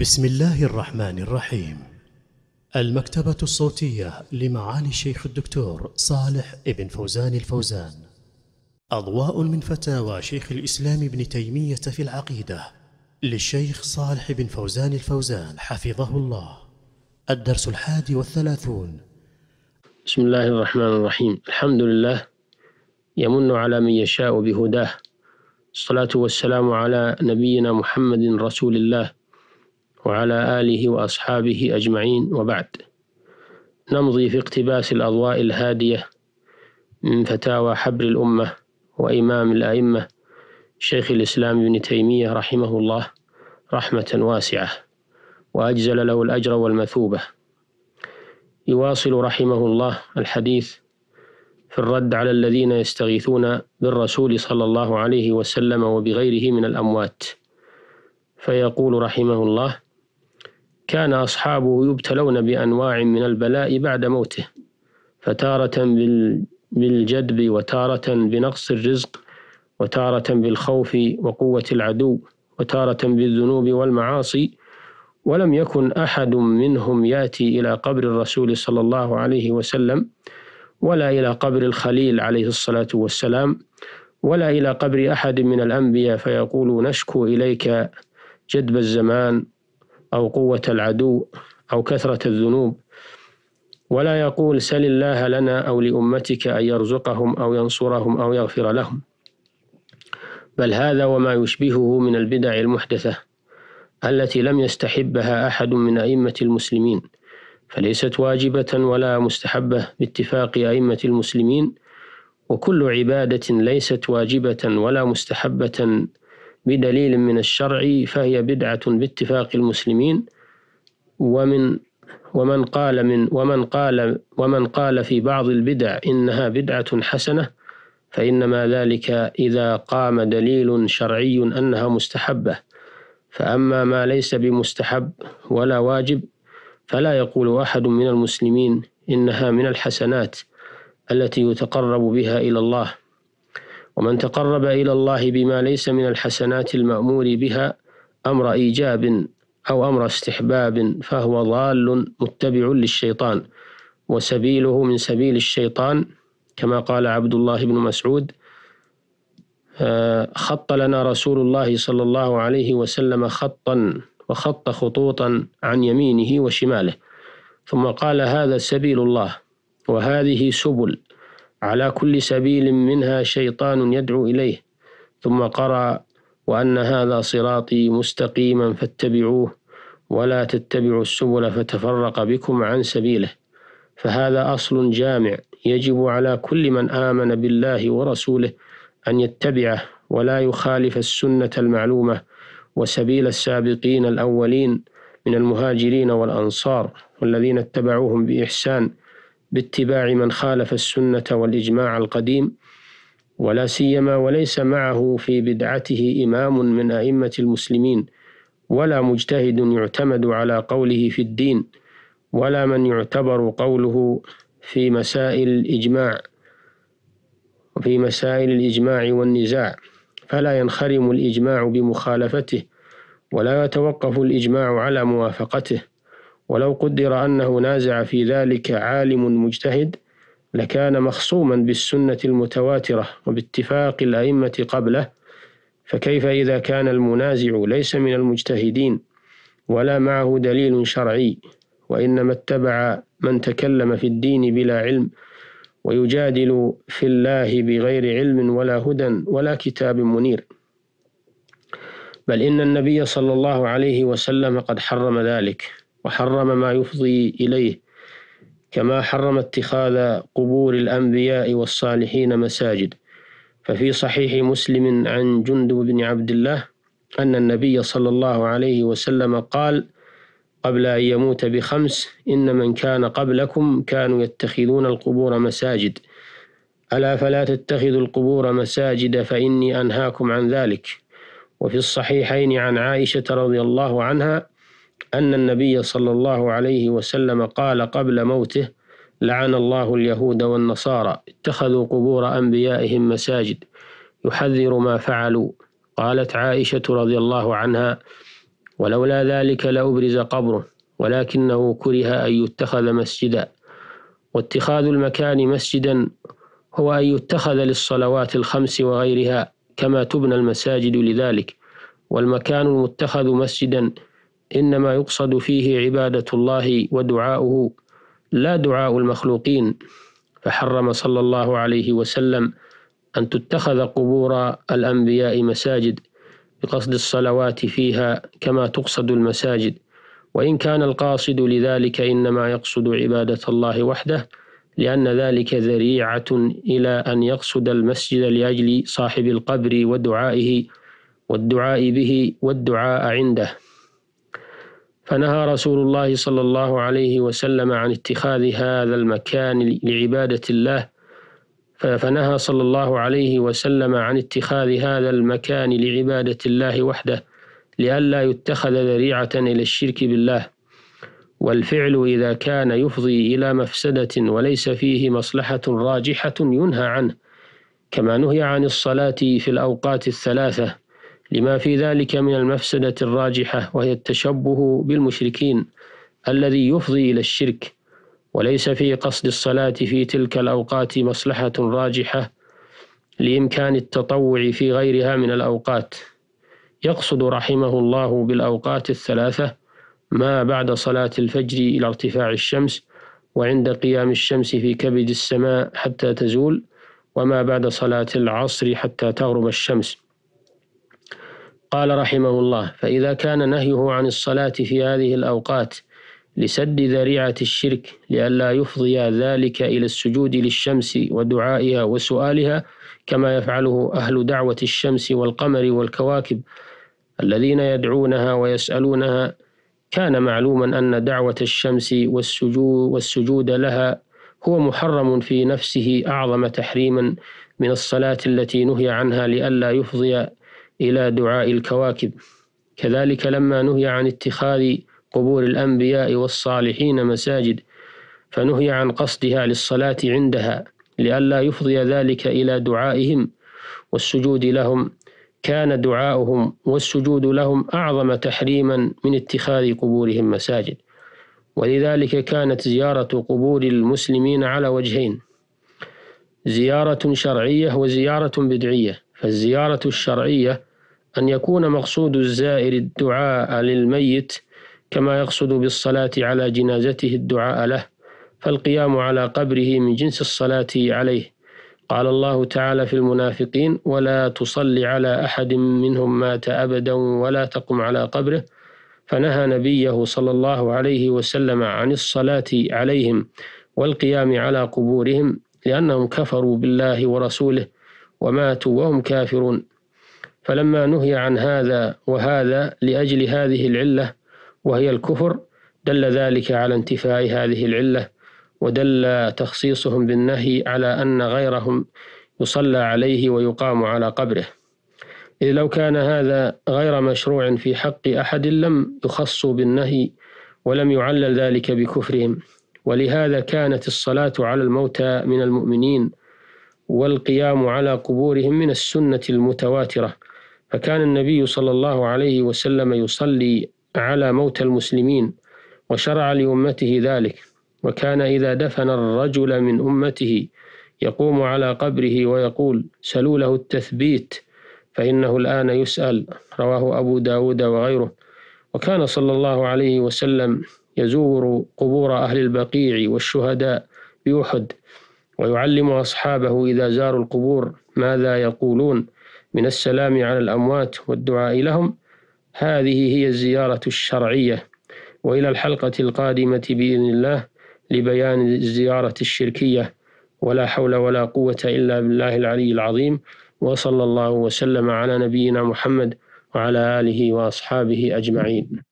بسم الله الرحمن الرحيم المكتبة الصوتية لمعالي الشيخ الدكتور صالح ابن فوزان الفوزان أضواء من فتاوى شيخ الإسلام ابن تيمية في العقيدة للشيخ صالح بن فوزان الفوزان حفظه الله الدرس الحادي والثلاثون بسم الله الرحمن الرحيم الحمد لله يمن على من يشاء بهداه الصلاة والسلام على نبينا محمد رسول الله وعلى آله وأصحابه أجمعين وبعد نمضي في اقتباس الأضواء الهادية من فتاوى حبر الأمة وإمام الأئمة شيخ الإسلام ابن تيمية رحمه الله رحمة واسعة وأجزل له الأجر والمثوبة يواصل رحمه الله الحديث في الرد على الذين يستغيثون بالرسول صلى الله عليه وسلم وبغيره من الأموات فيقول رحمه الله كان أصحابه يبتلون بأنواع من البلاء بعد موته فتارة بالجدب وتارة بنقص الرزق وتارة بالخوف وقوة العدو وتارة بالذنوب والمعاصي ولم يكن أحد منهم يأتي إلى قبر الرسول صلى الله عليه وسلم ولا إلى قبر الخليل عليه الصلاة والسلام ولا إلى قبر أحد من الأنبياء فيقول نشكو إليك جدب الزمان أو قوة العدو أو كثرة الذنوب ولا يقول سل الله لنا أو لأمتك أن يرزقهم أو ينصرهم أو يغفر لهم بل هذا وما يشبهه من البدع المحدثة التي لم يستحبها أحد من أئمة المسلمين فليست واجبة ولا مستحبة باتفاق أئمة المسلمين وكل عبادة ليست واجبة ولا مستحبة بدليل من الشرع فهي بدعة باتفاق المسلمين ومن ومن قال من ومن قال ومن قال في بعض البدع إنها بدعة حسنة فإنما ذلك إذا قام دليل شرعي أنها مستحبة فأما ما ليس بمستحب ولا واجب فلا يقول أحد من المسلمين إنها من الحسنات التي يتقرب بها إلى الله ومن تقرب إلى الله بما ليس من الحسنات المأمور بها أمر إيجاب أو أمر استحباب فهو ضال متبع للشيطان وسبيله من سبيل الشيطان كما قال عبد الله بن مسعود آه، خط لنا رسول الله صلى الله عليه وسلم خطا وخط خطوطا عن يمينه وشماله ثم قال هذا سبيل الله وهذه سبل على كل سبيل منها شيطان يدعو إليه ثم قرأ وأن هذا صراطي مستقيما فاتبعوه ولا تتبعوا السبل فتفرق بكم عن سبيله فهذا أصل جامع يجب على كل من آمن بالله ورسوله أن يتبعه ولا يخالف السنة المعلومة وسبيل السابقين الأولين من المهاجرين والأنصار والذين اتبعوهم بإحسان باتباع من خالف السنة والإجماع القديم ولا سيما وليس معه في بدعته إمام من أئمة المسلمين ولا مجتهد يعتمد على قوله في الدين ولا من يعتبر قوله في مسائل الإجماع وفي مسائل الإجماع والنزاع فلا ينخرم الإجماع بمخالفته ولا يتوقف الإجماع على موافقته ولو قدر أنه نازع في ذلك عالم مجتهد لكان مخصوما بالسنة المتواترة وباتفاق الأئمة قبله فكيف إذا كان المنازع ليس من المجتهدين ولا معه دليل شرعي وإنما اتبع من تكلم في الدين بلا علم ويجادل في الله بغير علم ولا هدى ولا كتاب منير بل إن النبي صلى الله عليه وسلم قد حرم ذلك وحرم ما يفضي إليه كما حرم اتخاذ قبور الأنبياء والصالحين مساجد ففي صحيح مسلم عن جندب بن عبد الله أن النبي صلى الله عليه وسلم قال قبل أن يموت بخمس إن من كان قبلكم كانوا يتخذون القبور مساجد ألا فلا تتخذوا القبور مساجد فإني أنهاكم عن ذلك وفي الصحيحين عن عائشة رضي الله عنها أن النبي صلى الله عليه وسلم قال قبل موته لعن الله اليهود والنصارى اتخذوا قبور أنبيائهم مساجد يحذر ما فعلوا قالت عائشة رضي الله عنها ولولا ذلك لأبرز قبره ولكنه كره أن يتخذ مسجدا واتخاذ المكان مسجدا هو أن يتخذ للصلوات الخمس وغيرها كما تبنى المساجد لذلك والمكان المتخذ مسجدا إنما يقصد فيه عبادة الله ودعاؤه لا دعاء المخلوقين فحرم صلى الله عليه وسلم أن تتخذ قبور الأنبياء مساجد بقصد الصلوات فيها كما تقصد المساجد وإن كان القاصد لذلك إنما يقصد عبادة الله وحده لأن ذلك ذريعة إلى أن يقصد المسجد لأجل صاحب القبر ودعائه والدعاء به والدعاء عنده فنهى رسول الله صلى الله عليه وسلم عن اتخاذ هذا المكان لعبادة الله فنهى صلى الله عليه وسلم عن اتخاذ هذا المكان لعبادة الله وحده لئلا يتخذ ذريعة إلى الشرك بالله والفعل إذا كان يفضي إلى مفسدة وليس فيه مصلحة راجحة ينهى عنه كما نهي عن الصلاة في الأوقات الثلاثة لما في ذلك من المفسدة الراجحة وهي التشبه بالمشركين الذي يفضي إلى الشرك وليس في قصد الصلاة في تلك الأوقات مصلحة راجحة لإمكان التطوع في غيرها من الأوقات يقصد رحمه الله بالأوقات الثلاثة ما بعد صلاة الفجر إلى ارتفاع الشمس وعند قيام الشمس في كبد السماء حتى تزول وما بعد صلاة العصر حتى تغرب الشمس قال رحمه الله فإذا كان نهيه عن الصلاة في هذه الأوقات لسد ذريعة الشرك لئلا يفضي ذلك إلى السجود للشمس ودعائها وسؤالها كما يفعله أهل دعوة الشمس والقمر والكواكب الذين يدعونها ويسألونها كان معلوما أن دعوة الشمس والسجود, والسجود لها هو محرم في نفسه أعظم تحريما من الصلاة التي نهي عنها لئلا يفضي إلى دعاء الكواكب كذلك لما نهي عن اتخاذ قبور الأنبياء والصالحين مساجد فنهي عن قصدها للصلاة عندها لئلا يفضي ذلك إلى دعائهم والسجود لهم كان دعاؤهم والسجود لهم أعظم تحريما من اتخاذ قبورهم مساجد ولذلك كانت زيارة قبور المسلمين على وجهين زيارة شرعية وزيارة بدعية فالزيارة الشرعية أن يكون مقصود الزائر الدعاء للميت كما يقصد بالصلاة على جنازته الدعاء له فالقيام على قبره من جنس الصلاة عليه قال الله تعالى في المنافقين ولا تصل على أحد منهم مات أبدا ولا تقم على قبره فنهى نبيه صلى الله عليه وسلم عن الصلاة عليهم والقيام على قبورهم لأنهم كفروا بالله ورسوله وماتوا وهم كافرون فلما نهي عن هذا وهذا لأجل هذه العلة وهي الكفر دل ذلك على انتفاء هذه العلة ودل تخصيصهم بالنهي على أن غيرهم يصلى عليه ويقام على قبره إذ لو كان هذا غير مشروع في حق أحد لم يخصوا بالنهي ولم يعلل ذلك بكفرهم ولهذا كانت الصلاة على الموتى من المؤمنين والقيام على قبورهم من السنة المتواترة فكان النبي صلى الله عليه وسلم يصلي على موت المسلمين وشرع لأمته ذلك وكان إذا دفن الرجل من أمته يقوم على قبره ويقول سلوا له التثبيت فإنه الآن يسأل رواه أبو داود وغيره وكان صلى الله عليه وسلم يزور قبور أهل البقيع والشهداء بوحد ويعلم أصحابه إذا زاروا القبور ماذا يقولون من السلام على الأموات والدعاء لهم هذه هي الزيارة الشرعية وإلى الحلقة القادمة بإذن الله لبيان الزيارة الشركية ولا حول ولا قوة إلا بالله العلي العظيم وصلى الله وسلم على نبينا محمد وعلى آله وأصحابه أجمعين